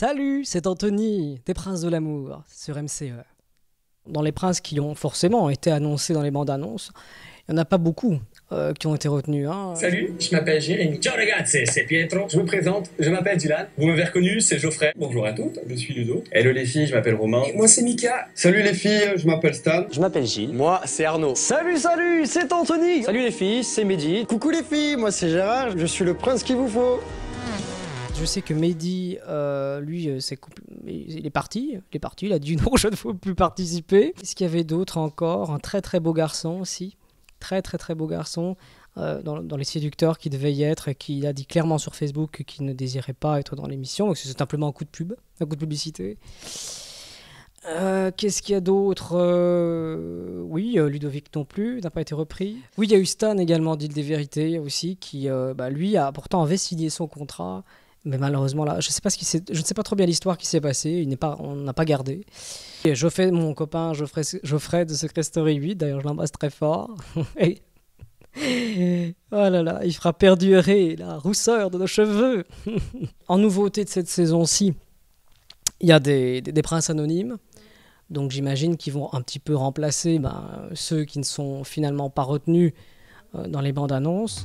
Salut, c'est Anthony, des Princes de l'amour, sur MCE. Dans les princes qui ont forcément été annoncés dans les bandes annonces, il n'y en a pas beaucoup euh, qui ont été retenus. Hein. Salut, je m'appelle Jérémy. Ciao ragazzi, c'est Pietro. Je vous présente, je m'appelle Dylan. Vous m'avez reconnu, c'est Geoffrey. Bonjour à tous, je suis Ludo. Hello les filles, je m'appelle Romain. Et moi c'est Mika. Salut les filles, je m'appelle Stan. Je m'appelle Gilles. Moi c'est Arnaud. Salut, salut, c'est Anthony. Salut les filles, c'est Mehdi. Coucou les filles, moi c'est Gérard, je suis le prince qu'il vous faut je sais que Mehdi, euh, lui, euh, il est parti. Il est parti, il a dit non, je ne veux plus participer. Qu'est-ce qu'il y avait d'autres encore Un très très beau garçon aussi. Très très très beau garçon. Euh, dans, les séducteurs qui devait y être, qui a dit clairement sur Facebook qu'il ne désirait pas être dans l'émission, que c'est simplement un coup de pub, un coup de publicité. Qu'est-ce qu'il y a d'autre Oui, Ludovic non plus n'a pas été repris. Oui, il y a eu Stan également, dit des vérités aussi, qui, bah, lui, a pourtant avait signé son contrat mais malheureusement, je, sais pas ce je ne sais pas trop bien l'histoire qui s'est passée. Il pas, on n'a pas gardé. Et fais mon copain Geoffrey, de Secret Story 8, d'ailleurs, je l'embrasse très fort. Oh là là, il fera perdurer la rousseur de nos cheveux. en nouveauté de cette saison-ci, il y a des, princes anonymes. Donc j'imagine qu'ils vont un petit peu remplacer ben, ceux qui ne sont finalement pas retenus euh, dans les bandes annonces.